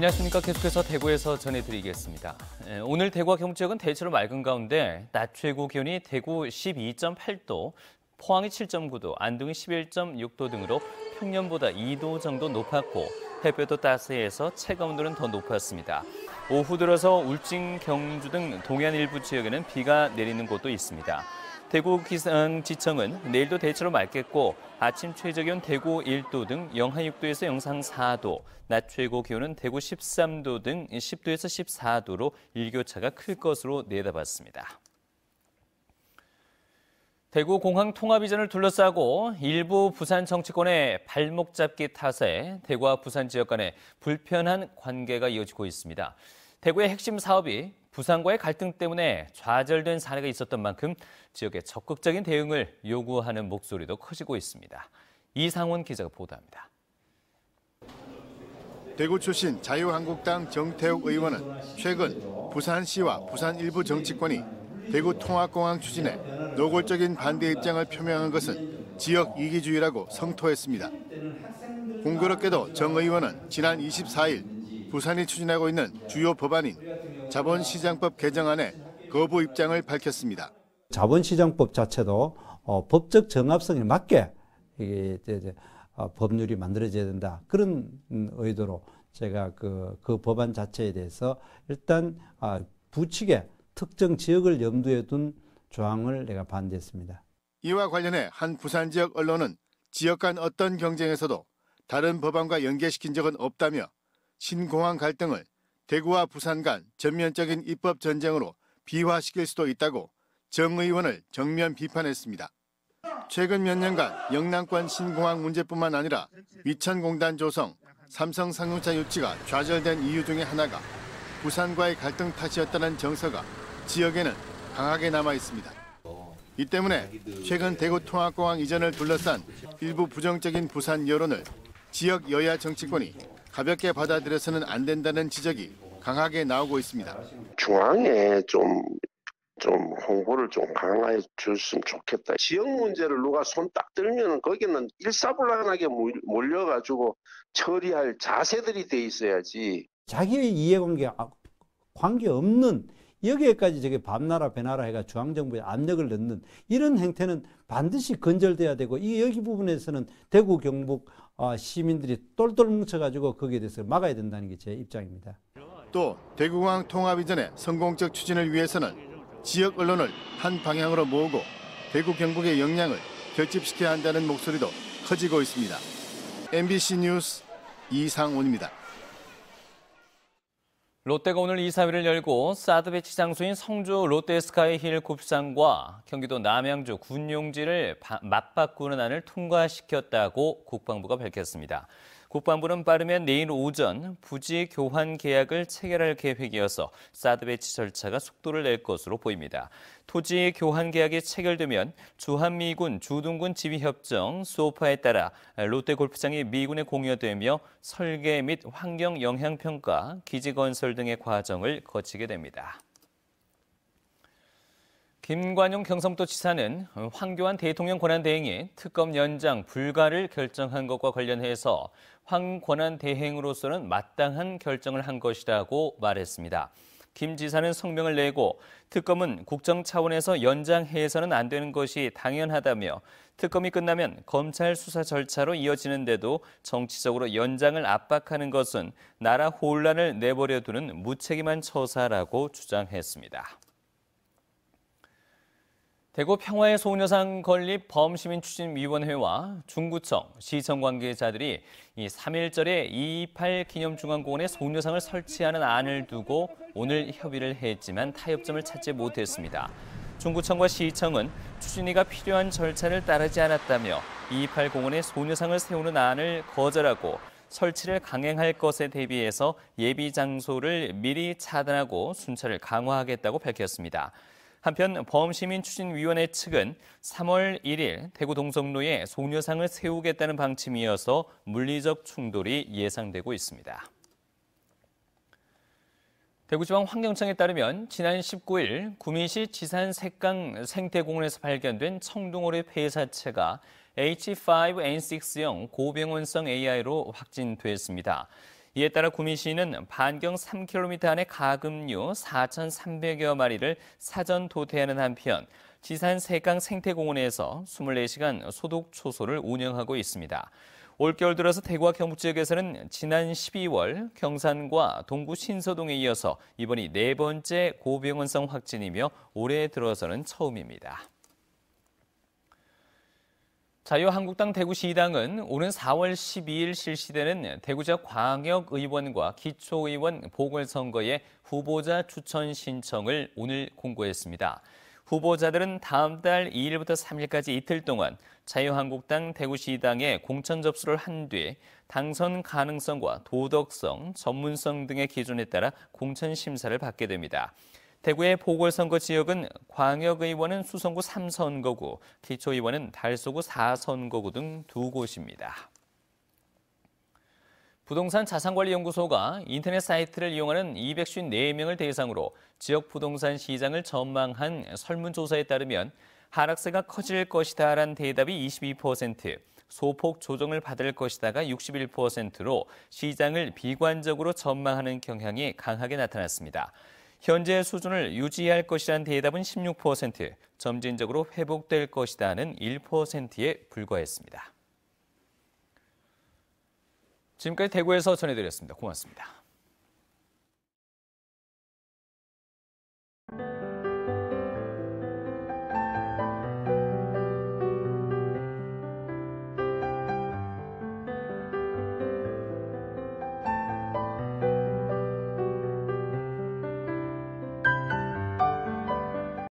안녕하십니까. 계속해서 대구에서 전해드리겠습니다. 예, 오늘 대구와 경북지역은 대체로 맑은 가운데 낮 최고 기온이 대구 12.8도, 포항이 7.9도, 안동이 11.6도 등으로 평년보다 2도 정도 높았고 햇볕도 따스해서 체감 온도는 더 높았습니다. 오후 들어서 울진, 경주 등 동해안 일부 지역에는 비가 내리는 곳도 있습니다. 대구기상지청은 내일도 대체로 맑겠고 아침 최저기온 대구 1도 등 영하 6도에서 영상 4도, 낮 최고 기온은 대구 13도 등 10도에서 14도로 일교차가 클 것으로 내다봤습니다. 대구 공항 통합 이전을 둘러싸고 일부 부산 정치권의 발목 잡기 탓에 대구와 부산 지역 간의 불편한 관계가 이어지고 있습니다. 대구의 핵심 사업이 부산과의 갈등 때문에 좌절된 사례가 있었던 만큼 지역의 적극적인 대응을 요구하는 목소리도 커지고 있습니다. 이상훈 기자가 보도합니다. 대구 출신 자유한국당 정태욱 의원은 최근 부산시와 부산 일부 정치권이 대구 통합공항 추진에 노골적인 반대 입장을 표명한 것은 지역 이기주의라고 성토했습니다. 공교롭게도 정 의원은 지난 24일 부산이 추진하고 있는 주요 법안인 자본시장법 개정안에 거부 입장을 밝혔습니다. 자본시장법 자체도 어, 법적 정합성에 맞게 이게 이제, 이제 어, 법률이 만들어져야 된다 그런 의도로 제가 그, 그 법안 자체에 대해서 일단 아, 부칙에 특정 지역을 염두에 둔 조항을 내가 반대했습니다. 이와 관련해 한 부산 지역 언론은 지역 간 어떤 경쟁에서도 다른 법안과 연계시킨 적은 없다며 신공항 갈등을 대구와 부산 간 전면적인 입법 전쟁으로 비화시킬 수도 있다고 정 의원을 정면 비판했습니다. 최근 몇 년간 영남권 신공항 문제뿐만 아니라 위천공단 조성, 삼성 상용차 유치가 좌절된 이유 중의 하나가 부산과의 갈등 탓이었다는 정서가 지역에는 강하게 남아 있습니다. 이 때문에 최근 대구 통합공항 이전을 둘러싼 일부 부정적인 부산 여론을 지역 여야 정치권이 가볍게 받아들여서는 안 된다는 지적이 강하게 나오고 있습니다. 중앙에 좀 좀 홍보를 좀 강화해 줬으면 좋겠다. 지역 문제를 누가 손 딱 들면 거기는 일사불란하게 몰려가지고 처리할 자세들이 돼 있어야지. 자기의 이해관계 아, 관계 없는 여기에까지 저게 밤나라 배나라 해가 중앙정부에 압력을 넣는 이런 행태는 반드시 근절돼야 되고 이 여기 부분에서는 대구 경북 아, 시민들이 똘똘 뭉쳐가지고 거기에 대해서 막아야 된다는 게 제 입장입니다. 또 대구공항 통합 이전에 성공적 추진을 위해서는 지역 언론을 한 방향으로 모으고 대구 경북의 역량을 결집시켜야 한다는 목소리도 커지고 있습니다. MBC 뉴스 이상원입니다. 롯데가 오늘 이사회를 열고 사드 배치 장소인 성주 롯데스카이힐 곱상과 경기도 남양주 군용지를 맞바꾸는 안을 통과시켰다고 국방부가 밝혔습니다. 국방부는 빠르면 내일 오전 부지 교환 계약을 체결할 계획이어서 사드 배치 절차가 속도를 낼 것으로 보입니다. 토지 교환 계약이 체결되면 주한미군 주둔군 지휘협정 소파에 따라 롯데 골프장이 미군에 공여되며 설계 및 환경 영향 평가, 기지 건설 등의 과정을 거치게 됩니다. 김관용 경성도지사는 황교안 대통령 권한대행이 특검 연장 불가를 결정한 것과 관련해서 황 권한대행으로서는 마땅한 결정을 한 것이라고 말했습니다. 김 지사는 성명을 내고 특검은 국정 차원에서 연장해서는 안 되는 것이 당연하다며 특검이 끝나면 검찰 수사 절차로 이어지는데도 정치적으로 연장을 압박하는 것은 나라 혼란을 내버려두는 무책임한 처사라고 주장했습니다. 대구 평화의 소녀상 건립 범시민추진위원회와 중구청, 시청 관계자들이 이 3일절에 2.28 기념중앙공원에 소녀상을 설치하는 안을 두고 오늘 협의를 했지만 타협점을 찾지 못했습니다. 중구청과 시청은 추진위가 필요한 절차를 따르지 않았다며 2.28 공원에 소녀상을 세우는 안을 거절하고 설치를 강행할 것에 대비해서 예비 장소를 미리 차단하고 순찰을 강화하겠다고 밝혔습니다. 한편 범시민추진위원회 측은 3월 1일 대구 동성로에 소녀상을 세우겠다는 방침이어서 물리적 충돌이 예상되고 있습니다. 대구지방 환경청에 따르면 지난 19일 구미시 지산 색강 생태공원에서 발견된 청둥오리 폐사체가 H5N60 고병원성 AI로 확진됐습니다. 이에 따라 구미시는 반경 3km 안에 가금류 4,300여 마리를 사전 도태하는 한편 지산 세강 생태공원에서 24시간 소독 초소를 운영하고 있습니다. 올겨울 들어서 대구와 경북 지역에서는 지난 12월 경산과 동구 신서동에 이어서 이번이 네 번째 고병원성 확진이며 올해 들어서는 처음입니다. 자유한국당 대구시당은 오는 4월 12일 실시되는 대구자 광역의원과 기초의원 보궐선거에 후보자 추천 신청을 오늘 공고했습니다. 후보자들은 다음 달 2일부터 3일까지 이틀 동안 자유한국당 대구시당에 공천 접수를 한 뒤 당선 가능성과 도덕성, 전문성 등의 기준에 따라 공천 심사를 받게 됩니다. 대구의 보궐선거 지역은 광역의원은 수성구 3선거구, 기초의원은 달서구 4선거구 등 두 곳입니다. 부동산 자산관리연구소가 인터넷 사이트를 이용하는 254명을 대상으로 지역 부동산 시장을 전망한 설문조사에 따르면 하락세가 커질 것이다 라는 대답이 22%, 소폭 조정을 받을 것이다가 61%로 시장을 비관적으로 전망하는 경향이 강하게 나타났습니다. 현재 수준을 유지할 것이란 대답은 16%, 점진적으로 회복될 것이다는 1%에 불과했습니다. 지금까지 대구에서 전해드렸습니다. 고맙습니다.